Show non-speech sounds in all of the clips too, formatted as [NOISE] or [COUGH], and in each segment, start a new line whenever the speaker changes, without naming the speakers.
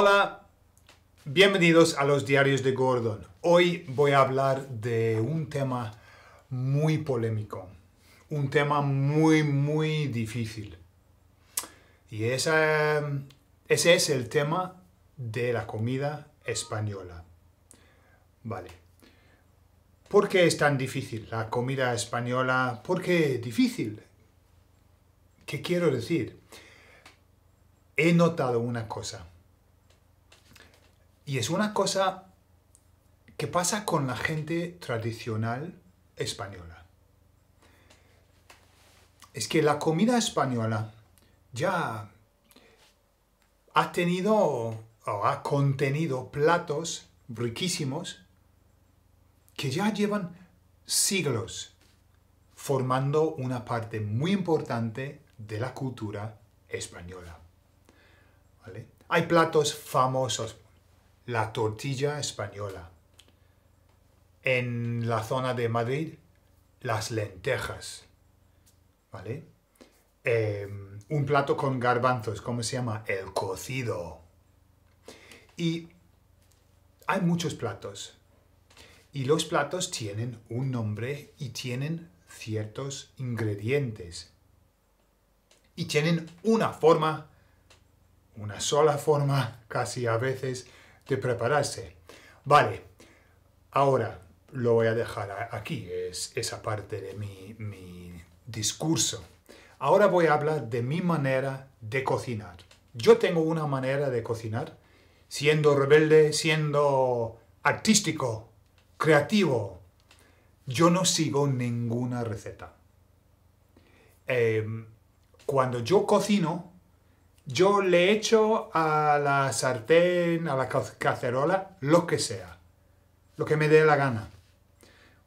Hola, bienvenidos a los diarios de Gordon. Hoy voy a hablar de un tema muy polémico, un tema muy, muy difícil. Y ese es el tema de la comida española. Vale. ¿Por qué es tan difícil la comida española? ¿Por qué difícil? ¿Qué quiero decir? He notado una cosa y es una cosa que pasa con la gente tradicional española. Es que la comida española ya ha tenido o ha contenido platos riquísimos que ya llevan siglos formando una parte muy importante de la cultura española. Hay platos famosos, la tortilla española. En la zona de Madrid, las lentejas. ¿Vale? Em, un plato con garbanzos, ¿cómo se llama? El cocido. Y hay muchos platos. Y los platos tienen un nombre y tienen ciertos ingredientes. Y tienen una forma, una sola forma casi a veces, de prepararse. Vale, ahora lo voy a dejar aquí, es esa parte de mi, discurso. Ahora voy a hablar de mi manera de cocinar. Yo tengo una manera de cocinar, siendo rebelde, siendo artístico, creativo. Yo no sigo ninguna receta. Em, cuando yo cocino, yo le echo a la sartén, a la cacerola, lo que sea, lo que me dé la gana.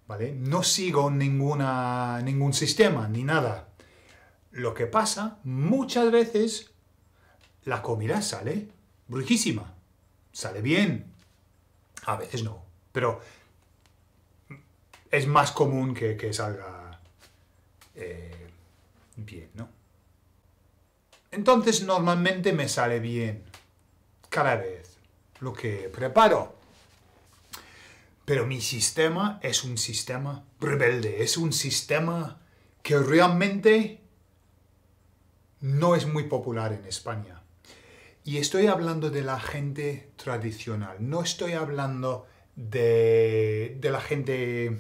¿Vale? No sigo ninguna, ningún sistema ni nada. Lo que pasa, muchas veces la comida sale brujísima, sale bien. A veces no, pero es más común que, salga eh, bien, ¿no? Entonces normalmente me sale bien cada vez lo que preparo. Pero mi sistema es un sistema rebelde, es un sistema que realmente no es muy popular en España. Y estoy hablando de la gente tradicional, no estoy hablando de, la gente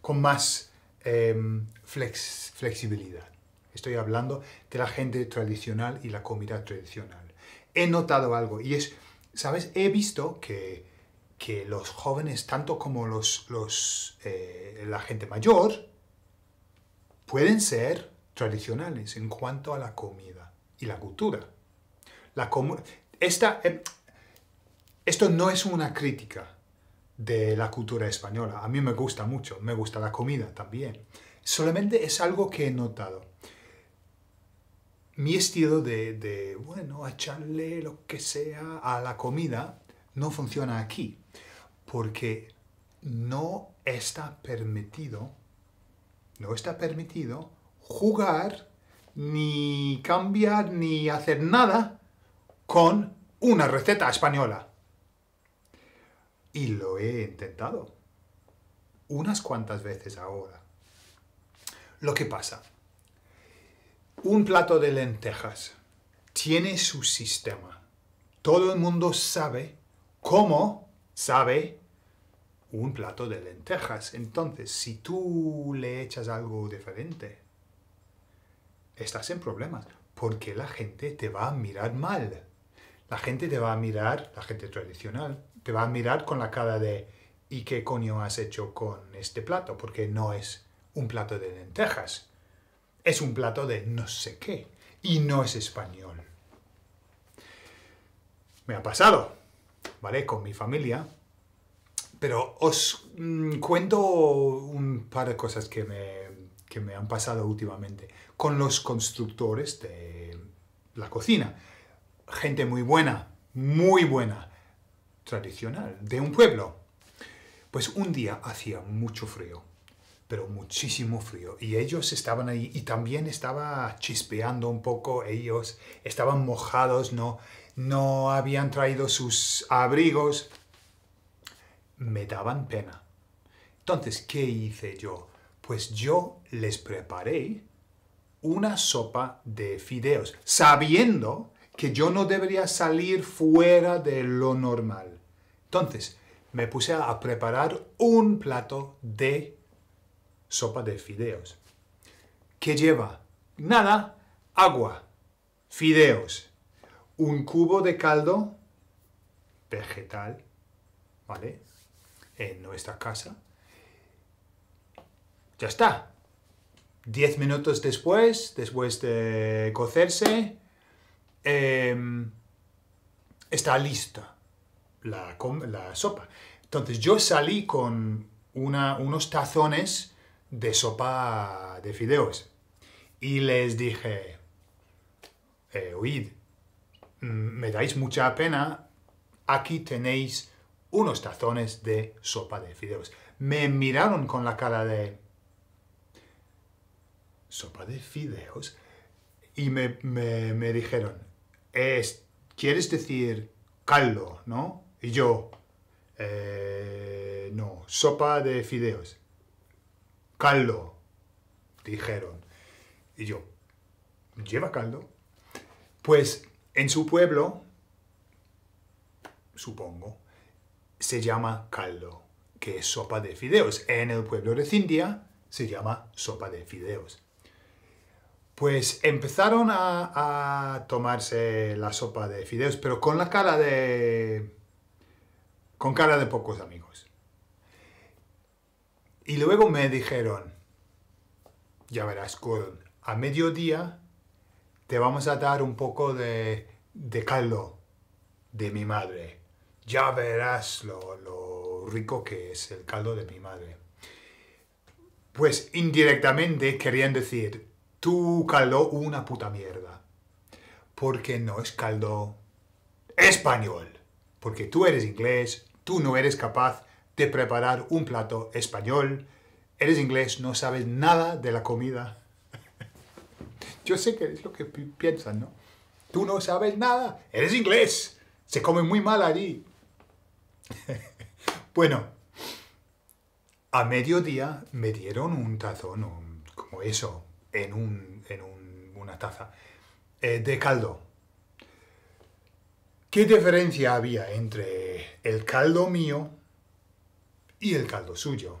con más em, flex, flexibilidad. Estoy hablando de la gente tradicional y la comida tradicional. He notado algo y es, ¿sabes? He visto que, que los jóvenes, tanto como los, los eh, la gente mayor, pueden ser tradicionales en cuanto a la comida y la cultura. esta, eh, esto no es una crítica de la cultura española. A mí me gusta mucho, me gusta la comida también. Solamente es algo que he notado mi estilo de, bueno, echarle lo que sea a la comida no funciona aquí, porque no está permitido, no está permitido jugar, ni cambiar, ni hacer nada con una receta española. Y lo he intentado unas cuantas veces ahora. Lo que pasa un plato de lentejas tiene su sistema. Todo el mundo sabe cómo sabe un plato de lentejas. Entonces, si tú le echas algo diferente, estás en problemas, porque la gente te va a mirar mal. La gente te va a mirar, la gente tradicional, te va a mirar con la cara de ¿y qué coño has hecho con este plato? Porque no es un plato de lentejas es un plato de no sé qué y no es español. Me ha pasado, ¿vale? Con mi familia. Pero os mm, cuento un par de cosas que que me han pasado últimamente con los constructores de la cocina. Gente muy buena, muy buena, tradicional, de un pueblo. Pues un día hacía mucho frío pero muchísimo frío. Y ellos estaban ahí y también estaba chispeando un poco, ellos estaban mojados, no, no habían traído sus abrigos. Me daban pena. Entonces, ¿qué hice yo? Pues yo les preparé una sopa de fideos, sabiendo que yo no debería salir fuera de lo normal. Entonces, me puse a preparar un plato de sopa de fideos. ¿Qué lleva? Nada, agua, fideos, un cubo de caldo vegetal, ¿vale? En nuestra casa. Ya está. Diez minutos después, después de cocerse, em, está lista la, sopa. Entonces yo salí con unos tazones de sopa de fideos. Y les dije, eh, oíd, mm, me dais mucha pena, aquí tenéis unos tazones de sopa de fideos. Me miraron con la cara de... ¿Sopa de fideos? Y me, dijeron, es, ¿quieres decir caldo, no? Y yo, eh, no, sopa de fideos caldo, dijeron. Y yo, ¿lleva caldo? Pues en su pueblo, supongo, se llama caldo, que es sopa de fideos. En el pueblo de Cindia se llama sopa de fideos. Pues empezaron a tomarse la sopa de fideos, pero con la cara de... con cara de pocos amigos. Y luego me dijeron, ya verás, Gordon, a mediodía te vamos a dar un poco de, caldo de mi madre. Ya verás lo, lo rico que es el caldo de mi madre. Pues indirectamente querían decir, tú caldo una puta mierda. Porque no es caldo español. Porque tú eres inglés, tú no eres capaz de preparar un plato español, eres inglés, no sabes nada de la comida. [LAUGHS] Yo sé que es lo que piensan, ¿no? Tú no sabes nada, eres inglés, se come muy mal allí. [LAUGHS] bueno, a mediodía me dieron un tazón, como eso, en, una taza, eh, de caldo. ¿Qué diferencia había entre el caldo mío y el caldo suyo.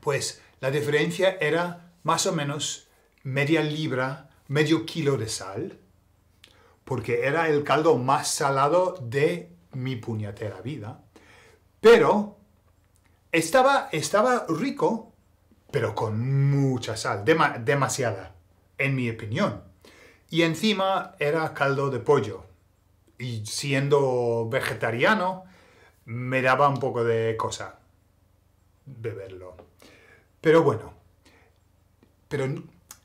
Pues la diferencia era más o menos media libra, medio kilo de sal, porque era el caldo más salado de mi puñatera vida. Pero estaba, estaba rico, pero con mucha sal, demasiada, en mi opinión. Y encima era caldo de pollo. Y siendo vegetariano, me daba un poco de cosa beberlo. Pero bueno, pero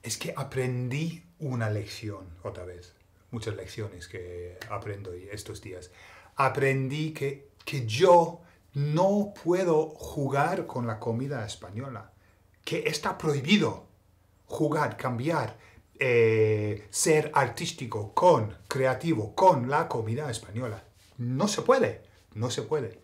es que aprendí una lección otra vez, muchas lecciones que aprendo estos días. Aprendí que, yo no puedo jugar con la comida española, que está prohibido jugar, cambiar, eh, ser artístico con, creativo con la comida española. No se puede. No se puede.